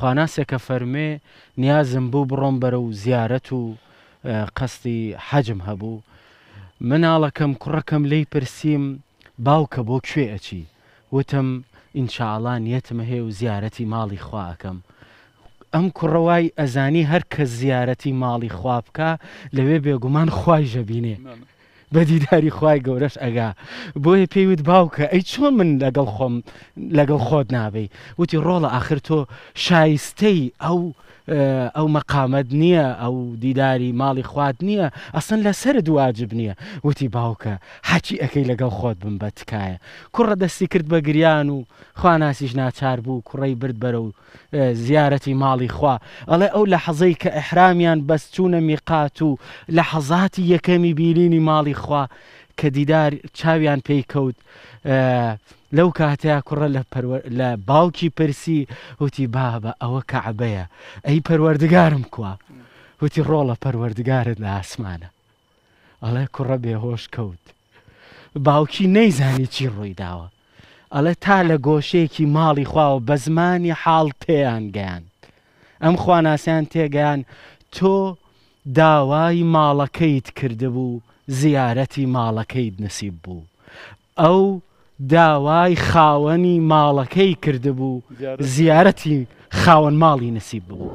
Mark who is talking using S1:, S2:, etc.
S1: خواناسێکە فەرمێ نیازم بوو بڕۆم بەرە و زیارەت و قەستی حەجم هەبوو مناڵەکەم کوڕەکەم لی پرسییم باوکە بۆ کوێ ئەچی وتم ئینشاءڵان نیەتمە هەیە و زیارەتی ماڵی خواکەم ئەم کوڕەوای ئەزانی هەر کە زیارەتی ماڵی خوابکە لەوێ بێگومان خوای ژەبینێ. بە دیداری خی گەورەش ئەگا بۆیە پێیوت باوکە ئەی چۆن من لەگەڵ خۆم لەگەڵ خۆت نابی وتی ڕۆڵە آخر تۆ شایستەی ئەو ئەو مەقامەت نییە ئەو دیداری ماڵی خوات نییە ئەسن لەسەر دواجب نییە وتی باوکە حچی ئەەکەی لەگەڵ خۆت بم بە تکایە کوڕە دەستی کرد بە گریان و خواناسیش ناچار بوو کوڕی برد بەرە و زیارەتی ماڵی خوا ئەڵێ ئەو لە حەزەی کە ئەحرامیان بەستچوونە میقات و لە حەزاتی یەکەمی بیرینی ماڵی خوا کە دیدار چاویان پێی کەوت لەو کاتەیە کوڕە لە باوکی پرسی وتی بابە ئەوە کەعبەیە ئەی پەروەردگارم کووە وتی ڕۆڵە پەروەردگارت لە ئاسمانە ئەڵێ کوڕە بێهۆش کەوت باوکی نەیزانی چی ڕووی داوە ئەڵە تا لە گۆشەیەکی ماڵی خواوە بە زمانی حاڵ پێیان گەیان ئەم خواناسیان تێگەیان تۆ داوای ماڵەکەیت کردبوو زیارەتی ماڵەکەیت نسیب بوو ئەو داوای خاوەنی ماڵەکەی کردبوو زیارەتی خاوەن ماڵی نسیب بوو.